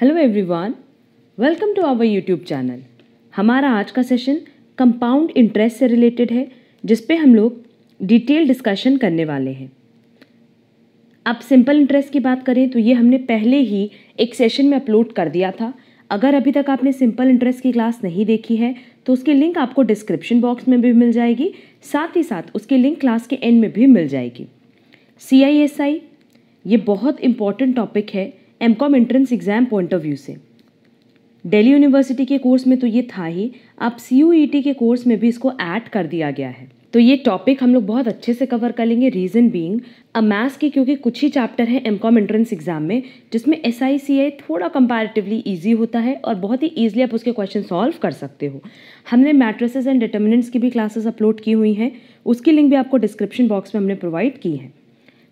Hello everyone welcome to our YouTube channel हमारा आज का सेशन कंपाउंड इंटरेस्ट से रिलेटेड है जिस पे हम लोग डिटेल डिस्कशन करने वाले हैं अब सिंपल इंटरेस्ट की बात करें तो ये हमने पहले ही एक सेशन में अपलोड कर दिया था अगर अभी तक आपने सिंपल इंटरेस्ट की क्लास नहीं देखी है तो उसकी लिंक आपको डिस्क्रिप्शन बॉक्स में भी मिल जाएगी साथ ही साथ उसकी लिंक क्लास के एंड में भी मिल जाएगी सी ये बहुत इंपॉर्टेंट टॉपिक है M com entrance exam point of view से डेली यूनिवर्सिटी के कोर्स में तो ये था ही अब सी यू ई टी के कोर्स में भी इसको ऐड कर दिया गया है तो ये टॉपिक हम लोग बहुत अच्छे से कवर कर लेंगे रीज़न बींग अ मैथ्स के क्योंकि कुछ ही चैप्टर हैं एम कॉम एंट्रेंस एग्जाम में जिसमें एस आई सी आई थोड़ा कंपेरेटिवली ईजी होता है और बहुत ही ईजिली आप उसके क्वेश्चन सॉल्व कर सकते हो हमने मैट्रेसेस एंड डिटर्मिनेंट्स की भी क्लासेस अपलोड की हुई हैं उसकी लिंक भी आपको डिस्क्रिप्शन बॉक्स में हमने प्रोवाइड की है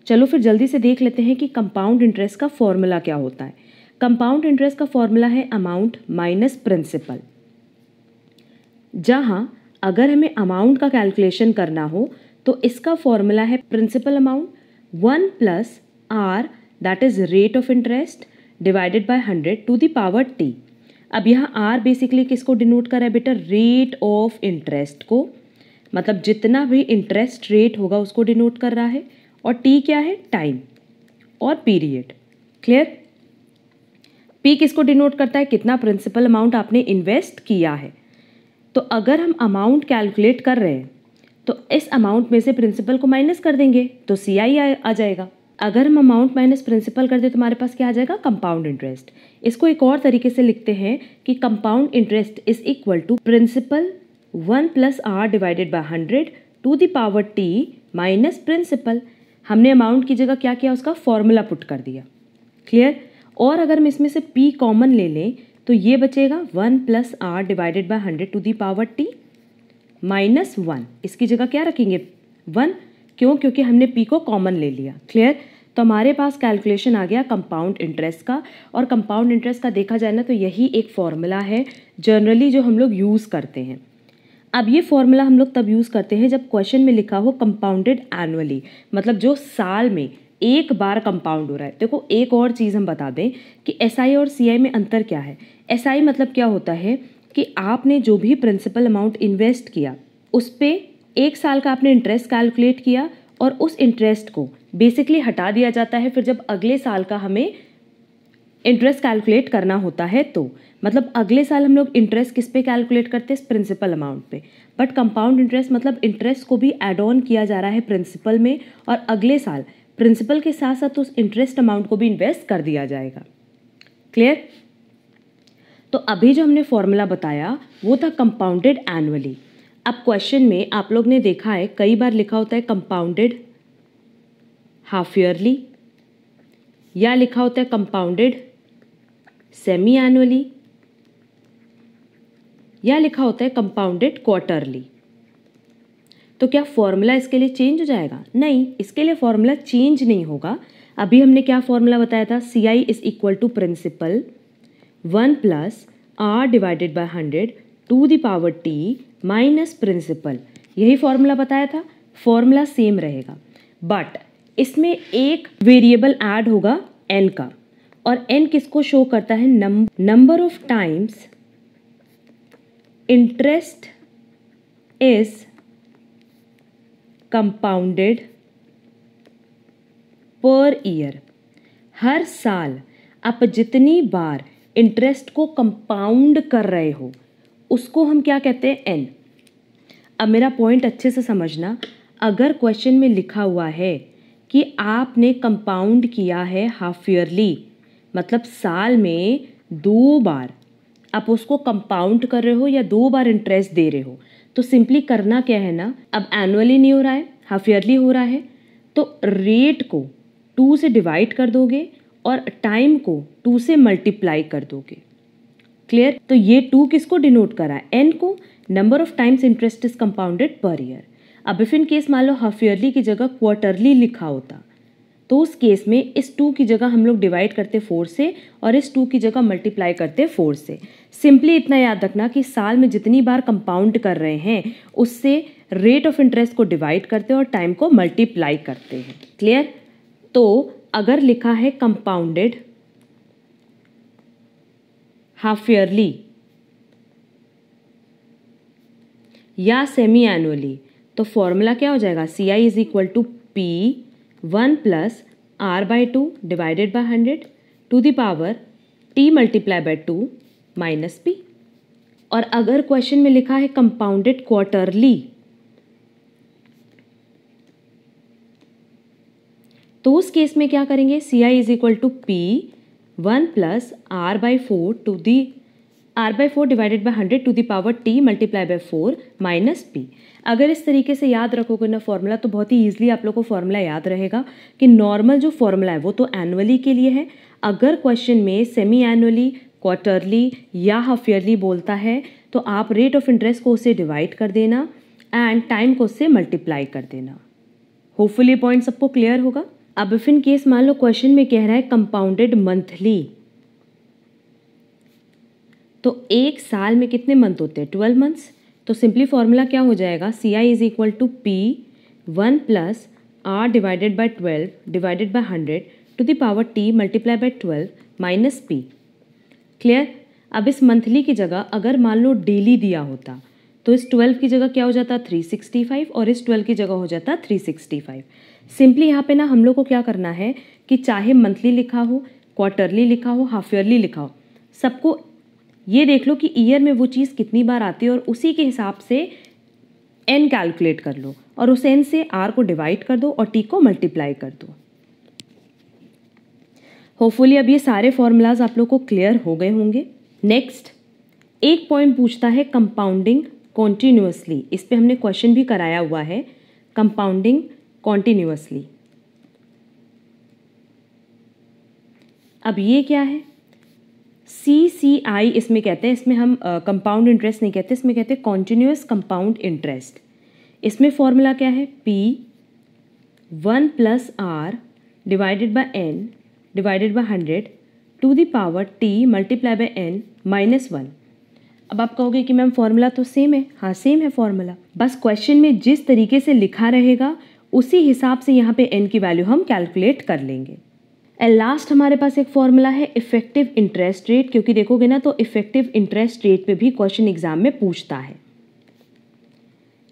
चलो फिर जल्दी से देख लेते हैं कि कंपाउंड इंटरेस्ट का फॉर्मूला क्या होता है कंपाउंड इंटरेस्ट का फॉर्मूला है अमाउंट माइनस प्रिंसिपल जहाँ अगर हमें अमाउंट का कैलकुलेशन करना हो तो इसका फॉर्मूला है principal amount one plus R that is rate of interest divided by hundred to the power T अब यहाँ आर बेसिकली किसको डिनोट करा है बेटा रेट ऑफ इंटरेस्ट को मतलब जितना भी इंटरेस्ट रेट होगा उसको डिनोट कर रहा है और टी क्या है टाइम और पीरियड क्लियर पी किसको डिनोट करता है कितना प्रिंसिपल अमाउंट आपने इन्वेस्ट किया है तो अगर हम अमाउंट कैलकुलेट कर रहे हैं तो इस अमाउंट में से प्रिंसिपल को माइनस कर देंगे तो सी आई आ जाएगा अगर हम अमाउंट माइनस प्रिंसिपल कर दें तो हमारे पास क्या आ जाएगा कंपाउंड इंटरेस्ट इसको एक और तरीके से लिखते हैं कि compound interest is equal to principal one plus R divided by hundred to the power T minus principal हमने अमाउंट की जगह क्या किया उसका फॉर्मूला पुट कर दिया क्लियर और अगर हम इसमें से पी कॉमन ले लें तो ये बचेगा one plus R divided by hundred to the power T minus one इसकी जगह क्या रखेंगे वन क्यों क्योंकि हमने पी को कॉमन ले लिया क्लियर तो हमारे पास कैलकुलेशन आ गया कंपाउंड इंटरेस्ट का और कंपाउंड इंटरेस्ट का देखा जाए ना तो यही एक फॉर्मूला है जनरली जो हम लोग यूज़ करते हैं अब ये फॉर्मूला हम लोग तब यूज़ करते हैं जब क्वेश्चन में लिखा हो कंपाउंडेड एनुअली मतलब जो साल में एक बार कंपाउंड हो रहा है देखो एक और चीज़ हम बता दें कि एस SI और सी में अंतर क्या है एस SI मतलब क्या होता है कि आपने जो भी प्रिंसिपल अमाउंट इन्वेस्ट किया उस पर एक साल का आपने इंटरेस्ट कैलकुलेट किया और उस इंटरेस्ट को बेसिकली हटा दिया जाता है फिर जब अगले साल का हमें इंटरेस्ट कैलकुलेट करना होता है तो मतलब अगले साल हम लोग इंटरेस्ट किस पे कैलकुलेट करते हैं प्रिंसिपल अमाउंट पे बट कंपाउंड इंटरेस्ट मतलब इंटरेस्ट को भी एड ऑन किया जा रहा है प्रिंसिपल में और अगले साल प्रिंसिपल के साथ साथ उस इंटरेस्ट अमाउंट को भी इन्वेस्ट कर दिया जाएगा क्लियर तो अभी जो हमने फॉर्मूला बताया वो था कंपाउंडेड एनुअली अब क्वेश्चन में आप लोग ने देखा है कई बार लिखा होता है कंपाउंडेड हाफ ईयरली या लिखा होता है कंपाउंडेड सेमी एनुअली या लिखा होता है कंपाउंडेड क्वार्टरली तो क्या फॉर्मूला इसके लिए चेंज हो जाएगा नहीं इसके लिए फॉर्मूला चेंज नहीं होगा अभी हमने क्या फॉर्मूला बताया था C I is equal to principal one plus R divided by hundred to the power T minus principal यही फॉर्मूला बताया था फॉर्मूला सेम रहेगा बट इसमें एक वेरिएबल ऐड होगा एन का और एन किसको शो करता है number of times interest is compounded per year हर साल आप जितनी बार इंटरेस्ट को कंपाउंड कर रहे हो उसको हम क्या कहते हैं एन अब मेरा पॉइंट अच्छे से समझना अगर क्वेश्चन में लिखा हुआ है कि आपने कंपाउंड किया है हाफ ईयरली मतलब साल में दो बार आप उसको कंपाउंड कर रहे हो या दो बार इंटरेस्ट दे रहे हो तो सिंपली करना क्या है ना अब एनुअली नहीं हो रहा है हाफ ईयरली हो रहा है तो रेट को टू से डिवाइड कर दोगे और टाइम को टू से मल्टीप्लाई कर दोगे क्लियर तो ये टू किसको डिनोट कर रहा है एन को number of times interest is compounded per year अब इफ इन केस मान लो हाफ ईयरली की जगह क्वार्टरली लिखा होता तो उस केस में इस टू की जगह हम लोग डिवाइड करते फोर से और इस टू की जगह मल्टीप्लाई करते फोर से सिंपली इतना याद रखना कि साल में जितनी बार कंपाउंड कर रहे हैं उससे रेट ऑफ इंटरेस्ट को डिवाइड करते हैं और टाइम को मल्टीप्लाई करते हैं क्लियर तो अगर लिखा है कंपाउंडेड हाफ ईयरली या सेमी एनुअली तो फॉर्मूला क्या हो जाएगा C I is equal to P one plus R by two divided by hundred to the power T multiply by two minus P और अगर क्वेश्चन में लिखा है कंपाउंडेड क्वार्टरली तो उस केस में क्या करेंगे C I is equal to P one plus R by four to the R by four divided by hundred to the power T multiply by four minus P अगर इस तरीके से याद रखोगे ना फॉर्मूला तो बहुत ही ईजिली आप लोग को फॉर्मूला याद रहेगा कि नॉर्मल जो फॉर्मूला है वो तो एनुअली के लिए है अगर क्वेश्चन में सेमी एनुअली क्वार्टरली या हाफ ईयरली बोलता है तो आप रेट ऑफ इंटरेस्ट को उससे डिवाइड कर देना एंड टाइम को उससे मल्टीप्लाई कर देना होपफुली पॉइंट सबको क्लियर होगा अब इफ इन केस मान लो क्वेश्चन में कह रहा है कंपाउंडेड मंथली तो एक साल में कितने मंथ होते हैं ट्वेल्व मंथ्स तो सिंपली फॉर्मूला क्या हो जाएगा C I is equal to P one plus R divided by twelve divided by hundred to the power T multiply by twelve minus P clear अब इस मंथली की जगह अगर मान लो डेली दिया होता तो इस ट्वेल्व की जगह क्या हो जाता थ्री सिक्सटी फाइव और इस ट्वेल्व की जगह हो जाता थ्री सिक्सटी फाइव सिंपली यहाँ पे ना हम लोग को क्या करना है कि चाहे मंथली लिखा हो क्वार्टरली लिखा हो हाफ ईयरली लिखा हो सबको ये देख लो कि ईयर में वो चीज़ कितनी बार आती है और उसी के हिसाब से एन कैलकुलेट कर लो और उस एन से आर को डिवाइड कर दो और टी को मल्टीप्लाई कर दो होपफुली अब ये सारे फॉर्मूलाज आप लोग को क्लियर हो गए होंगे नेक्स्ट एक पॉइंट पूछता है कंपाउंडिंग कॉन्टीन्यूसली इस पर हमने क्वेश्चन भी कराया हुआ है कंपाउंडिंग कॉन्टीन्यूसली अब ये क्या है सी सी आई इसमें कहते हैं इसमें हम कंपाउंड uh, इंटरेस्ट नहीं कहते इसमें कहते हैं कॉन्टिन्यूस कंपाउंड इंटरेस्ट इसमें फॉर्मूला क्या है P one plus R divided by N divided by hundred to the power T multiply by N minus one अब आप कहोगे कि मैम फॉर्मूला तो सेम है हाँ सेम है फॉर्मूला बस क्वेश्चन में जिस तरीके से लिखा रहेगा उसी हिसाब से यहाँ पे एन की वैल्यू हम कैलकुलेट कर लेंगे एंड लास्ट हमारे पास एक फॉर्मूला है इफेक्टिव इंटरेस्ट रेट क्योंकि देखोगे ना तो इफेक्टिव इंटरेस्ट रेट पे भी क्वेश्चन एग्जाम में पूछता है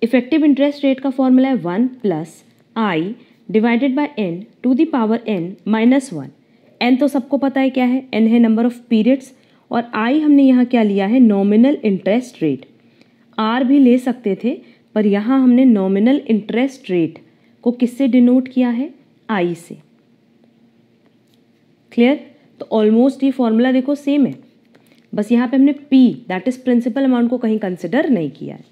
इफेक्टिव इंटरेस्ट रेट का फॉर्मूला है one plus I divided by N to the power N minus one N तो सबको पता है क्या है एन है नंबर ऑफ पीरियड्स और आई हमने यहाँ क्या लिया है नॉमिनल इंटरेस्ट रेट आर भी ले सकते थे पर यहाँ हमने नॉमिनल इंटरेस्ट रेट को किससे डिनोट किया है आई से क्लियर तो ऑलमोस्ट ये फॉर्मूला देखो सेम है बस यहाँ पे हमने P that is principal amount को कहीं कंसिडर नहीं किया है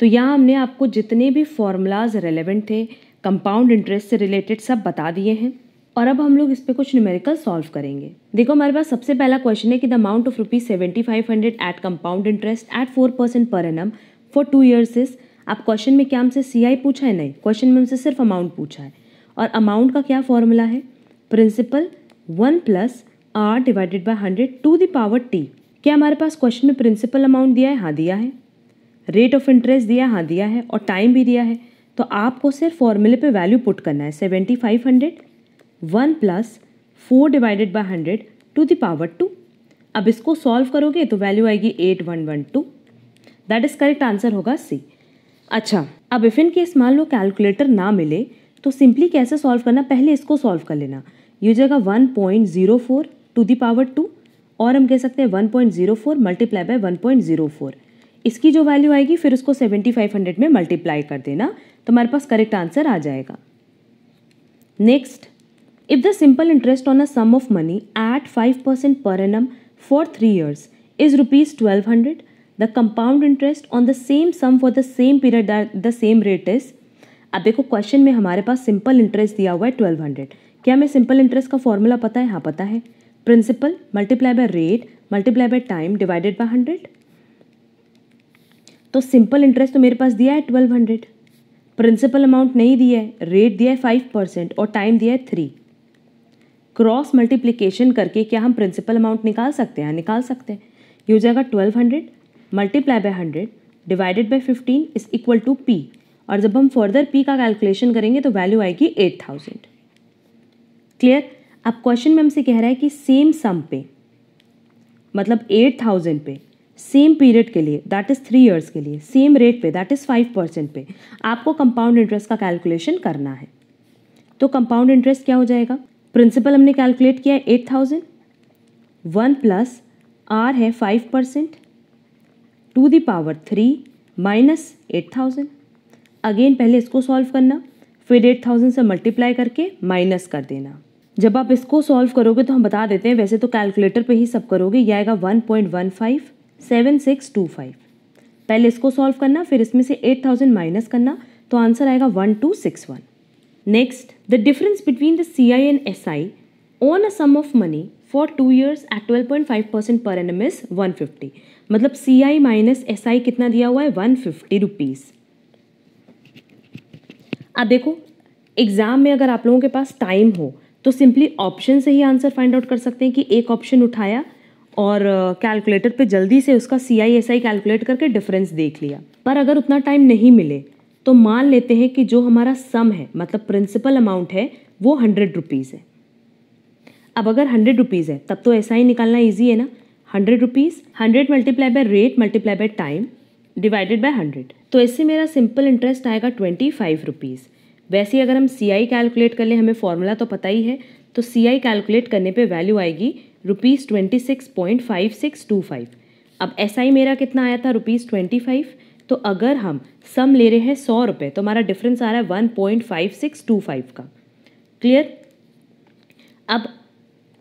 तो यहाँ हमने आपको जितने भी फॉर्मूलाज रेलिवेंट थे कंपाउंड इंटरेस्ट से रिलेटेड सब बता दिए हैं और अब हम लोग इस पर कुछ न्यूमेरिकल सॉल्व करेंगे देखो हमारे पास सबसे पहला क्वेश्चन है कि the amount of rupees seventy five hundred at compound interest at four percent per annum for two years is आप क्वेश्चन में क्या हमसे सी आई पूछा है नहीं क्वेश्चन में हमसे सिर्फ अमाउंट पूछा है और अमाउंट का क्या फॉर्मूला है principal one plus R divided by hundred to the power T क्या हमारे पास क्वेश्चन में प्रिंसिपल अमाउंट दिया है हाँ दिया है रेट ऑफ इंटरेस्ट दिया हाँ दिया है और टाइम भी दिया है तो आपको सिर्फ फॉर्मूले पे वैल्यू पुट करना है seventy five hundred one plus four divided by hundred to the power two अब इसको सॉल्व करोगे तो वैल्यू आएगी eight one one two that is correct answer होगा सी अच्छा अब इफ इन केस मान लो कैलकुलेटर ना मिले तो सिंपली कैसे सॉल्व करना पहले इसको सॉल्व कर लेना ये जगह one point zero four to the power two और हम कह सकते हैं one point zero four multiply by one point zero four इसकी जो वैल्यू आएगी फिर उसको सेवेंटी फाइव हंड्रेड में मल्टीप्लाई कर देना तो हमारे पास करेक्ट आंसर आ जाएगा next if the simple interest on a sum of money at five percent per annum for three years is rupees twelve hundred the compound interest on the same sum for the same period the same rate is अब देखो question में हमारे पास simple interest दिया हुआ है twelve hundred क्या हमें simple interest का फॉर्मूला पता है हाँ पता है principal multiply by rate multiply by time divided by hundred तो सिंपल इंटरेस्ट तो मेरे पास दिया है ट्वेल्व हंड्रेड प्रिंसिपल अमाउंट नहीं दिया है रेट दिया है फाइव परसेंट और टाइम दिया है थ्री क्रॉस मल्टीप्लीकेशन करके क्या हम प्रिंसिपल अमाउंट निकाल सकते हैं हाँ, निकाल सकते हैं ये हो जाएगा twelve hundred multiply by hundred divided by fifteen is equal to P और जब हम फर्दर पी का कैलकुलेशन करेंगे तो वैल्यू आएगी एट थाउजेंड क्लियर अब क्वेश्चन में हमसे कह रहा है कि सेम सम पे मतलब एट थाउजेंड पे सेम पीरियड के लिए दैट इज़ थ्री इयर्स के लिए सेम रेट पे दैट इज़ फाइव परसेंट पे आपको कंपाउंड इंटरेस्ट का कैलकुलेशन करना है तो कंपाउंड इंटरेस्ट क्या हो जाएगा प्रिंसिपल हमने कैलकुलेट किया है eight thousand one plus R है five percent to the power three minus eight thousand again पहले इसको सॉल्व करना फिर एट थाउजेंड से मल्टीप्लाई करके माइनस कर देना जब आप इसको सॉल्व करोगे तो हम बता देते हैं वैसे तो कैलकुलेटर पे ही सब करोगे यह आएगा one point one five seven six two five पहले इसको सॉल्व करना फिर इसमें से एट थाउजेंड माइनस करना तो आंसर आएगा one two six one next the difference between the C I and S I on a sum of money for two years at twelve point five percent per annum is one fifty मतलब C आई minus S आई कितना दिया हुआ है one fifty rupees अब देखो exam में अगर आप लोगों के पास टाइम हो तो सिंपली ऑप्शन से ही आंसर फाइंड आउट कर सकते हैं कि एक ऑप्शन उठाया और कैलकुलेटर पे जल्दी से उसका C I S I calculate करके डिफरेंस देख लिया पर अगर उतना टाइम नहीं मिले तो मान लेते हैं कि जो हमारा सम है मतलब प्रिंसिपल अमाउंट है वो हंड्रेड रुपीज़ है अब अगर हंड्रेड रुपीज़ है तब तो ऐसा ही निकालना ईजी है ना hundred rupees hundred multiply by rate multiply by time divided by hundred तो इससे मेरा सिंपल इंटरेस्ट आएगा ट्वेंटी फाइव रुपीज़ वैसे अगर हम सी आई कैलकुलेट कर लें हमें फॉर्मूला तो पता ही है तो सी आई कैलकुलेट करने पे वैल्यू आएगी rupees twenty six point five six two five अब एस आई मेरा कितना आया था रुपीज़ ट्वेंटी फाइव तो अगर हम सम ले रहे हैं सौ रुपये तो हमारा डिफरेंस आ रहा है one point five six two five का क्लियर अब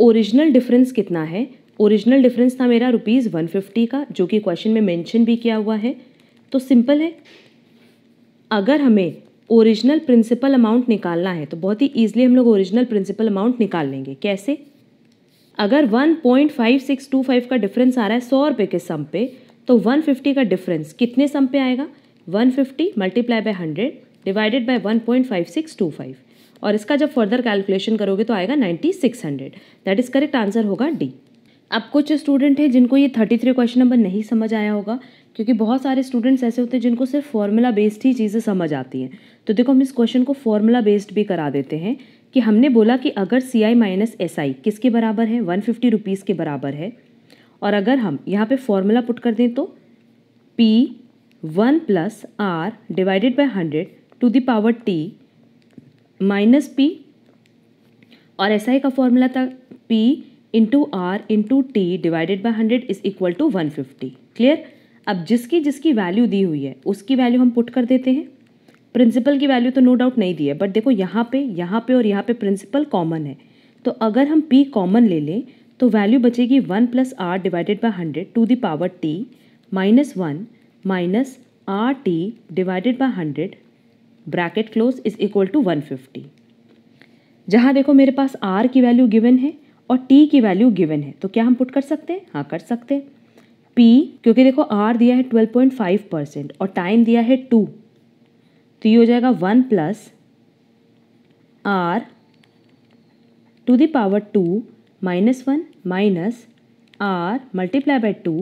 ओरिजिनल डिफरेंस कितना है ओरिजिनल डिफरेंस था मेरा रुपीज़ वन फिफ्टी का जो कि क्वेश्चन में मेंशन भी किया हुआ है तो सिंपल है अगर हमें ओरिजिनल प्रिंसिपल अमाउंट निकालना है तो बहुत ही ईजिली हम लोग ओरिजिनल प्रिंसिपल अमाउंट निकाल लेंगे कैसे अगर one point five six two five का डिफरेंस आ रहा है सौ रुपये के सम पे तो वन फिफ्टी का डिफरेंस कितने सम पे आएगा one fifty multiply by hundred divided by one point five six two five और इसका जब फर्दर कैलकुलेशन करोगे तो आएगा ninety six hundred that is correct answer होगा डी अब कुछ स्टूडेंट हैं जिनको ये थर्टी थ्री क्वेश्चन नंबर नहीं समझ आया होगा क्योंकि बहुत सारे स्टूडेंट्स ऐसे होते हैं जिनको सिर्फ फॉर्मूला बेस्ड ही चीज़ें समझ आती हैं तो देखो हम इस क्वेश्चन को फॉर्मूला बेस्ड भी करा देते हैं कि हमने बोला कि अगर सी आई माइनस एस आई किसके बराबर है वन फिफ्टी रुपीज़ के बराबर है और अगर हम यहाँ पर फॉर्मूला पुट कर दें तो P one plus R divided by hundred to the power T minus P और एस आई का फॉर्मूला था P into R into T divided by hundred is equal to one fifty clear अब जिसकी जिसकी value दी हुई है उसकी वैल्यू हम पुट कर देते हैं प्रिंसिपल की वैल्यू तो नो डाउट नहीं दी है बट देखो यहाँ पे यहाँ पे और यहाँ पे प्रिंसिपल कॉमन है तो अगर हम पी कॉमन ले लें तो वैल्यू बचेगी one plus R divided by hundred to the power T minus one minus R T divided by hundred bracket close is equal to one fifty जहाँ देखो मेरे पास आर की वैल्यू गिवन है और टी की वैल्यू गिवन है तो क्या हम पुट कर सकते हैं हाँ कर सकते हैं पी क्योंकि देखो आर दिया है ट्वेल्व पॉइंट फाइव परसेंट और टाइम दिया है टू तो ये हो जाएगा one plus R to the power two minus one minus R multiply by two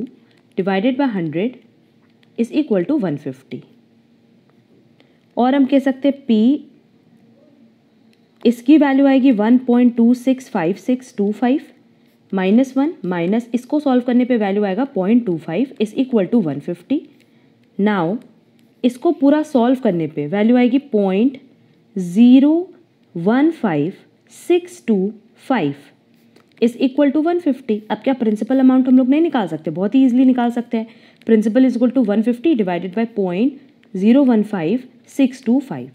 divided by hundred is equal to one fifty और हम कह सकते हैं पी इसकी वैल्यू आएगी one point two six five six two five minus one minus इसको solve करने पे वैल्यू आएगा point two five is equal to one fifty now इसको पूरा सॉल्व करने पे वैल्यू आएगी point zero one five six two five is equal to one fifty अब क्या प्रिंसिपल अमाउंट हम लोग नहीं निकाल सकते बहुत ही ईजिली निकाल सकते हैं principal is equal to one fifty divided by point zero one five six two five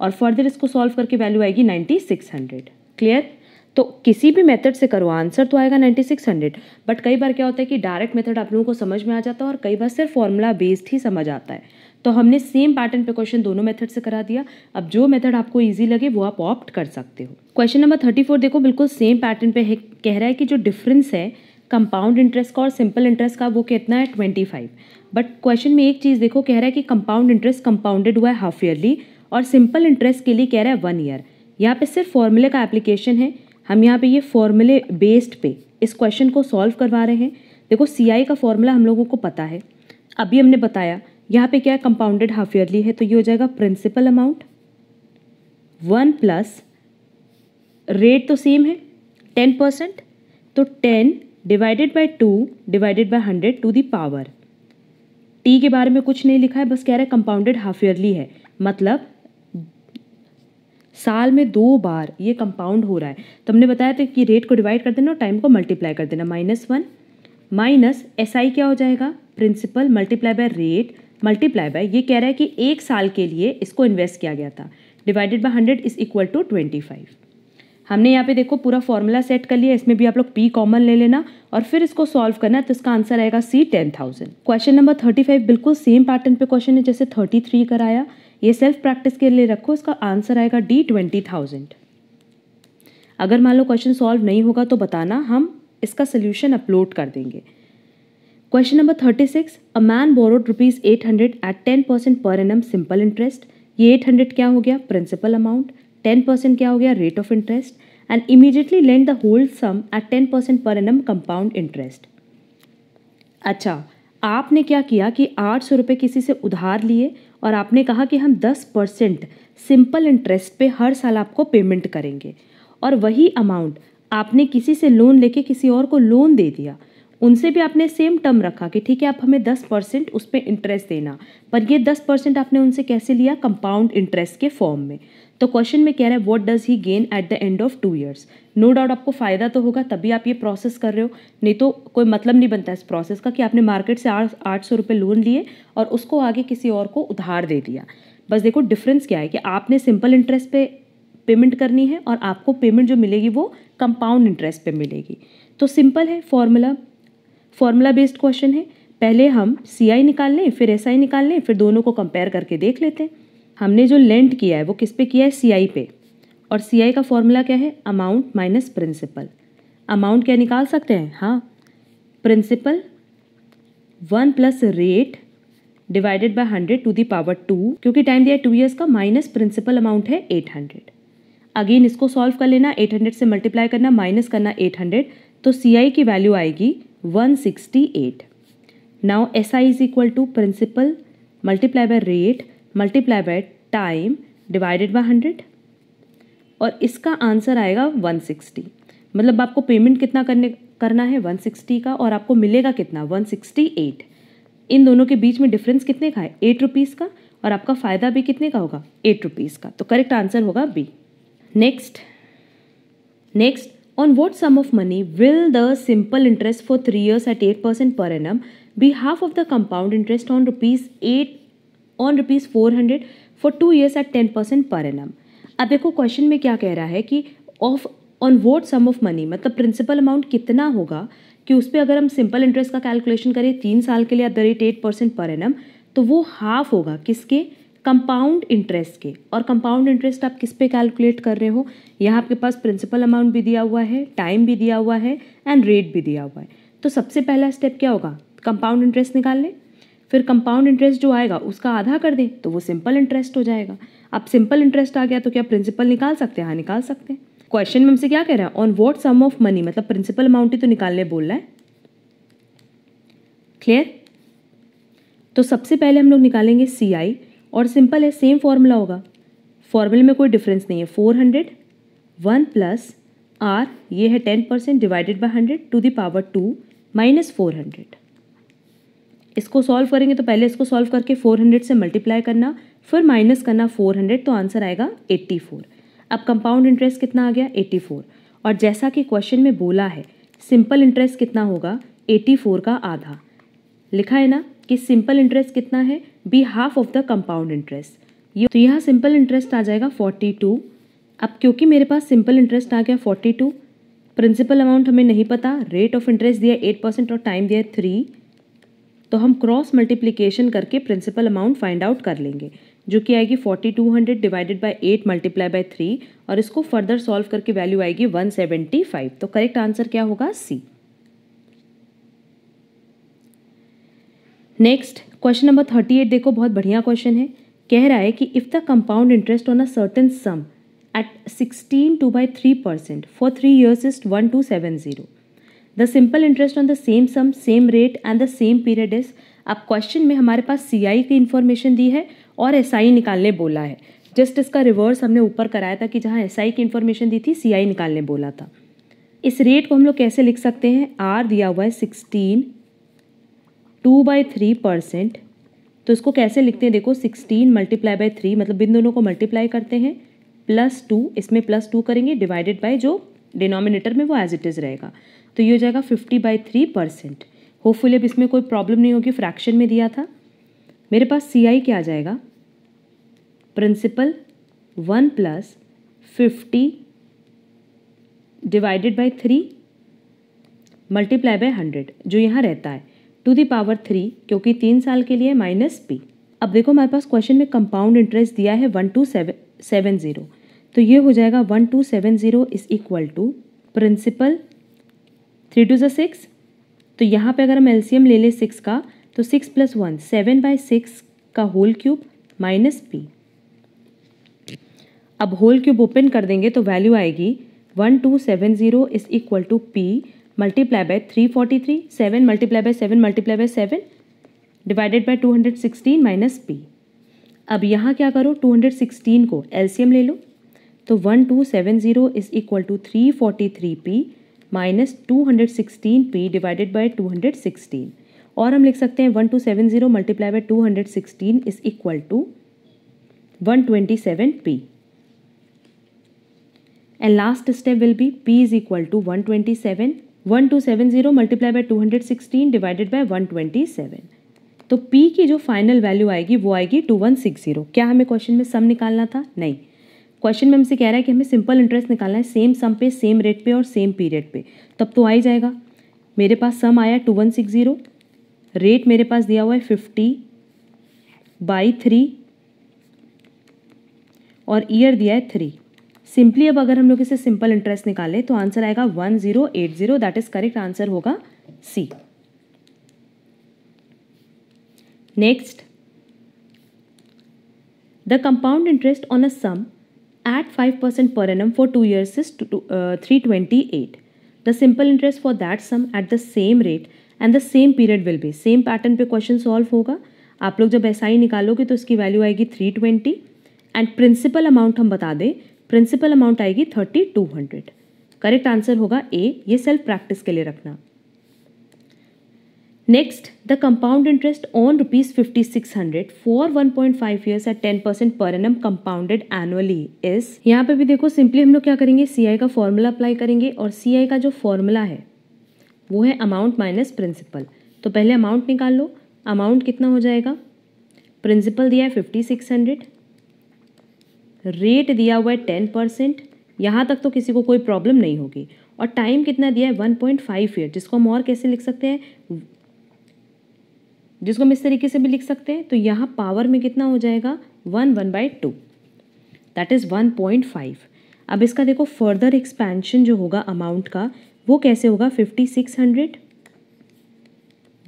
और फर्दर इसको सॉल्व करके वैल्यू आएगी नाइन्टी सिक्स हंड्रेड क्लियर तो किसी भी मेथड से करो आंसर तो आएगा नाइन्टी सिक्स हंड्रेड बट कई बार क्या होता है कि डायरेक्ट मेथड आप लोगों को समझ में आ जाता है और कई बार सिर्फ फॉर्मूला बेस्ड ही समझ आता है तो हमने सेम पैटर्न पे क्वेश्चन दोनों मेथड से करा दिया अब जो मेथड आपको इजी लगे वो आप ऑप्ट कर सकते हो क्वेश्चन नंबर थर्टी फोर देखो बिल्कुल सेम पैटर्न पे है कह रहा है कि जो डिफरेंस है कंपाउंड इंटरेस्ट का और सिंपल इंटरेस्ट का वो कितना है ट्वेंटी फाइव बट क्वेश्चन में एक चीज़ देखो कह रहा है कि कंपाउंड इंटरेस्ट कंपाउंडेड हुआ है हाफ ईयरली और सिंपल इंटरेस्ट के लिए कह रहा है वन ईयर यहाँ पे सिर्फ फॉर्मूले का एप्लीकेशन है हम यहाँ पे ये फॉर्मूले बेस्ड पे इस क्वेश्चन को सॉल्व करवा रहे हैं देखो सी का फॉर्मूला हम लोगों को पता है अभी हमने बताया यहाँ पे क्या कंपाउंडेड हाफ ईयरली है तो ये हो जाएगा principal amount one plus rate तो सेम है टेन परसेंट तो ten divided by two divided by hundred to the power T के बारे में कुछ नहीं लिखा है बस कह रहा है कंपाउंडेड हाफ ईयरली है मतलब साल में दो बार ये कंपाउंड हो रहा है तो हमने बताया था कि रेट को डिवाइड कर देना और टाइम को मल्टीप्लाई कर देना minus one minus S I क्या हो जाएगा principal multiply by rate multiply by ये कह रहा है कि एक साल के लिए इसको इन्वेस्ट किया गया था divided by hundred is equal to twenty five हमने यहाँ पे देखो पूरा फॉर्मूला सेट कर लिया इसमें भी आप लोग पी कॉमन ले लेना और फिर इसको सॉल्व करना तो इसका आंसर आएगा C ten thousand question number thirty five बिल्कुल सेम पैटर्न पे क्वेश्चन है जैसे थर्टी थ्री कराया ये सेल्फ प्रैक्टिस के लिए रखो इसका आंसर आएगा डी ट्वेंटी थाउजेंड अगर मान लो क्वेश्चन सॉल्व नहीं होगा तो बताना हम इसका सोल्यूशन अपलोड कर देंगे question number thirty six a man borrowed rupees eight hundred at ten percent per annum simple interest ये एट हंड्रेड क्या हो गया प्रिंसिपल अमाउंट टेन परसेंट क्या हो गया rate of interest and immediately lend the whole sum at ten percent per annum compound interest अच्छा आपने क्या किया कि आठ सौ रुपये किसी से उधार लिए और आपने कहा कि हम 10 परसेंट सिंपल इंटरेस्ट पे हर साल आपको पेमेंट करेंगे और वही अमाउंट आपने किसी से लोन लेके किसी और को लोन दे दिया उनसे भी आपने सेम टर्म रखा कि ठीक है आप हमें दस परसेंट उस पर इंटरेस्ट देना पर ये दस परसेंट आपने उनसे कैसे लिया कंपाउंड इंटरेस्ट के फॉर्म में तो क्वेश्चन में कह रहा है what does he gain at the end of two years no doubt आपको फ़ायदा तो होगा तभी आप ये प्रोसेस कर रहे हो नहीं तो कोई मतलब नहीं बनता इस प्रोसेस का कि आपने मार्केट से आठ सौ रुपये लोन लिए और उसको आगे किसी और को उधार दे दिया बस देखो डिफरेंस क्या है कि आपने सिंपल इंटरेस्ट पे पेमेंट करनी है और आपको पेमेंट जो मिलेगी वो कंपाउंड इंटरेस्ट पे मिलेगी तो सिंपल है फॉर्मूला फॉर्मूला बेस्ड क्वेश्चन है पहले हम सी आई निकाल लें फिर एस आई निकाल लें फिर दोनों को कंपेयर करके देख लेते हैं हमने जो लेंट किया है वो किस पे किया है सी आई पे और सी आई का फॉर्मूला क्या है अमाउंट माइनस प्रिंसिपल अमाउंट क्या निकाल सकते हैं हाँ principal one plus rate divided by hundred to the power two क्योंकि टाइम दिया टू ईयर्स का माइनस प्रिंसिपल अमाउंट है एट हंड्रेड अगेन इसको सॉल्व कर लेना एट हंड्रेड से मल्टीप्लाई करना माइनस करना एट हंड्रेड तो सी आई की वैल्यू आएगी 168. Now SI is equal to principal multiply by rate multiply by time divided by 100 और इसका आंसर आएगा 160 मतलब आपको पेमेंट कितना करने करना है 160 का और आपको मिलेगा कितना 168 इन दोनों के बीच में डिफरेंस कितने का है एट रुपीज़ का और आपका फ़ायदा भी कितने का होगा एट रुपीज़ का तो करेक्ट आंसर होगा B next next On what sum of money will the simple interest for 3 years at 8% per annum be half of the compound interest on rupees 8 on rupees 400 for 2 years at 10% per annum? अब देखो question में क्या कह रहा है कि of on what sum of money मतलब principal amount कितना होगा कि उस पर अगर हम सिंपल इंटरेस्ट का कैलकुलेशन करें तीन साल के लिए at the rate eight percent per annum तो वो हाफ होगा किसके कंपाउंड इंटरेस्ट के और कंपाउंड इंटरेस्ट आप किस पे कैलकुलेट कर रहे हो यहाँ आपके पास प्रिंसिपल अमाउंट भी दिया हुआ है टाइम भी दिया हुआ है एंड रेट भी दिया हुआ है तो सबसे पहला स्टेप क्या होगा कंपाउंड इंटरेस्ट निकाल लें फिर कंपाउंड इंटरेस्ट जो आएगा उसका आधा कर दें तो वो सिंपल इंटरेस्ट हो जाएगा अब सिंपल इंटरेस्ट आ गया तो क्या प्रिंसिपल निकाल सकते हैं हाँ निकाल सकते हैं क्वेश्चन में हमसे क्या कह रहा है on what sum of money मतलब प्रिंसिपल अमाउंट ही तो निकालने बोल रहा है क्लियर तो सबसे पहले हम लोग निकालेंगे सी आई और सिंपल है सेम फॉर्मूला होगा फॉर्मूले में कोई डिफरेंस नहीं है four hundred one plus R ये है ten percent divided by hundred to power two minus four hundred इसको सॉल्व करेंगे तो पहले इसको सॉल्व करके फोर हंड्रेड से मल्टीप्लाई करना फिर माइनस करना फोर हंड्रेड तो आंसर आएगा एट्टी फोर अब कंपाउंड इंटरेस्ट कितना आ गया एट्टी फोर और जैसा कि क्वेश्चन में बोला है सिंपल इंटरेस्ट कितना होगा एट्टी फोर का आधा लिखा है ना कि सिंपल इंटरेस्ट कितना है B half of the compound interest ये तो यहाँ सिंपल इंटरेस्ट आ जाएगा फोर्टी टू अब क्योंकि मेरे पास सिंपल इंटरेस्ट आ गया फोर्टी टू प्रिंसिपल अमाउंट हमें नहीं पता रेट ऑफ इंटरेस्ट दिया एट परसेंट और टाइम दिया थ्री तो हम क्रॉस मल्टीप्लीकेशन करके प्रिंसिपल अमाउंट फाइंड आउट कर लेंगे जो कि आएगी forty two hundred divided by eight multiply by three और इसको फर्दर सॉल्व करके वैल्यू आएगी वन सेवेंटी फाइव तो करेक्ट आंसर क्या होगा C next question number thirty eight देखो बहुत बढ़िया क्वेश्चन है कह रहा है कि if the compound interest on a certain sum at sixteen two by three percent for three years is one two seven zero the simple interest on the same sum same rate and the same period is आप question में हमारे पास सी आई की information दी है और S आई निकालने बोला है just इसका रिवर्स हमने ऊपर कराया था कि जहाँ एस आई की इन्फॉर्मेशन दी थी सी आई निकालने बोला था इस रेट को हम लोग कैसे लिख सकते हैं आर दिया हुआ है sixteen two by three percent तो इसको कैसे लिखते हैं देखो सिक्सटीन मल्टीप्लाई बाई थ्री मतलब इन दोनों को मल्टीप्लाई करते हैं प्लस टू इसमें प्लस टू करेंगे डिवाइडेड बाई जो डिनोमिनेटर में वो एज इट इज़ रहेगा तो ये हो जाएगा fifty by three percent hopefully अब इसमें कोई प्रॉब्लम नहीं होगी फ्रैक्शन में दिया था मेरे पास सी आई क्या आ जाएगा principal one plus fifty divided by three multiply by hundred जो यहाँ रहता है टू दी पावर थ्री क्योंकि तीन साल के लिए माइनस पी अब देखो हमारे पास क्वेश्चन में कंपाउंड इंटरेस्ट दिया है one two seven seven zero तो ये हो जाएगा one two seven zero is equal to principal three two ज सिक्स तो यहाँ पे अगर हम एलसीएम ले लें सिक्स का तो six plus one seven by six का होल क्यूब माइनस पी अब होल क्यूब ओपन कर देंगे तो वैल्यू आएगी one two seven zero is equal to P multiply by three forty three seven multiply by seven multiply by seven divided by two hundred sixteen minus P अब यहाँ क्या करो two hundred sixteen को LCM ले लो तो one two seven zero is equal to three forty three P minus two hundred sixteen P divided by two hundred sixteen और हम लिख सकते हैं one two seven zero multiply by two hundred sixteen is equal to one twenty seven P and last step will be P is equal to one twenty seven one two seven zero multiply by two hundred sixteen divided by one twenty seven तो p की जो final value आएगी वो आएगी to one six zero क्या हमें question में सम निकालना था नहीं क्वेश्चन में हमसे कह रहा है कि हमें सिंपल इंटरेस्ट निकालना है सेम सम पे सेम रेट पे और सेम पीरियड पे तब तो आ ही जाएगा मेरे पास सम आया two one six zero rate मेरे पास दिया हुआ है फिफ्टी बाई थ्री और ईयर दिया है थ्री सिंपली अब अगर हम लोग इसे सिंपल इंटरेस्ट निकालें तो आंसर आएगा one zero eight zero that is correct answer होगा C next The compound interest on a sum at 5% per for two year three twenty eight the simple interest for that sum at the same rate and the same period will भी same pattern पे question solve होगा आप लोग जब ऐसा ही निकालोगे तो इसकी वैल्यू आएगी three twenty and principal amount हम बता दें प्रिंसिपल अमाउंट आएगी thirty two hundred correct answer होगा ए ये सेल्फ प्रैक्टिस के लिए रखना next the compound interest on rupees fifty six hundred for one point five years at ten percent per annum compounded annually is यहाँ पे भी देखो simply हम लोग क्या करेंगे सी आई का फॉर्मूला अप्लाई करेंगे और सी आई का जो फॉर्मूला है वो है अमाउंट माइनस प्रिंसिपल तो पहले अमाउंट निकाल लो अमाउंट कितना हो जाएगा प्रिंसिपल दिया है फिफ्टी सिक्स हंड्रेड रेट दिया हुआ है टेन परसेंट यहाँ तक तो किसी को कोई प्रॉब्लम नहीं होगी और टाइम कितना दिया है वन पॉइंट फाइव ईयर जिसको हम और कैसे लिख सकते हैं जिसको हम इस तरीके से भी लिख सकते हैं तो यहाँ पावर में कितना हो जाएगा one one by two that is one point five अब इसका देखो फर्दर एक्सपेंशन जो होगा अमाउंट का वो कैसे होगा fifty six hundred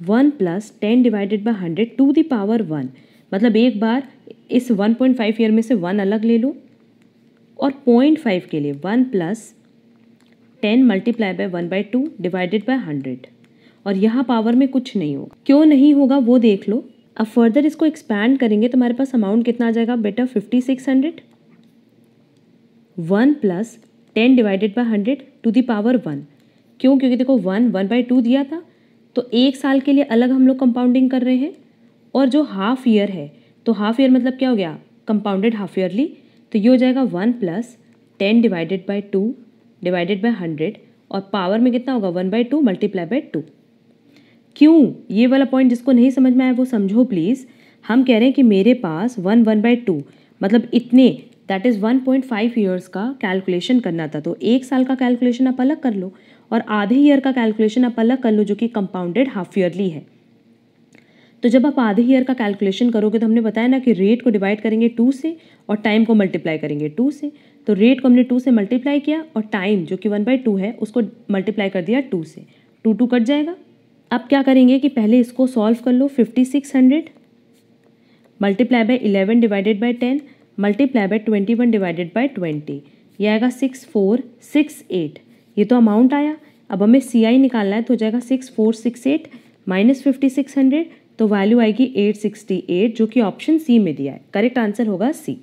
one plus ten divided by hundred to the power one मतलब एक बार इस 1.5 ईयर में से वन अलग ले लो और पॉइंट फाइव के लिए one plus ten multiply by one by two divided by hundred और यहाँ पावर में कुछ नहीं होगा क्यों नहीं होगा वो देख लो अब फर्दर इसको एक्सपैंड करेंगे तो हमारे पास अमाउंट कितना आ जाएगा बेटा fifty six hundred one plus ten divided by hundred to the power one क्यों क्योंकि देखो वन वन बाई टू दिया था तो एक साल के लिए अलग हम लोग कंपाउंडिंग कर रहे हैं और जो हाफ ईयर है तो हाफ ईयर मतलब क्या हो गया कंपाउंडेड हाफ ईयरली तो ये हो जाएगा one plus ten divided by two divided by hundred और पावर में कितना होगा one by two multiply by two क्यों ये वाला पॉइंट जिसको नहीं समझ में आया वो समझो प्लीज़ हम कह रहे हैं कि मेरे पास वन वन बाई टू मतलब इतने that is one point five years का कैलकुलेशन करना था तो एक साल का कैलकुलेशन आप अलग कर लो और आधे ईयर का कैलकुलेशन आप अलग कर लो जो कि कंपाउंडेड हाफ ईयरली है तो जब आप आधे ईयर का कैलकुलेशन करोगे तो हमने बताया ना कि रेट को डिवाइड करेंगे टू से और टाइम को मल्टीप्लाई करेंगे टू से तो रेट को हमने टू से मल्टीप्लाई किया और टाइम जो कि वन बाई टू है उसको मल्टीप्लाई कर दिया टू से टू टू कट जाएगा अब क्या करेंगे कि पहले इसको सॉल्व कर लो fifty six hundred multiply by eleven divided by ten multiply by twenty one divided by twenty ये आएगा सिक्स फोर सिक्स एट ये तो अमाउंट आया अब हमें सी आई निकालना है तो हो जाएगा six four six eight minus fifty six hundred तो वैल्यू आएगी 868 जो कि ऑप्शन सी में दिया है करेक्ट आंसर होगा सी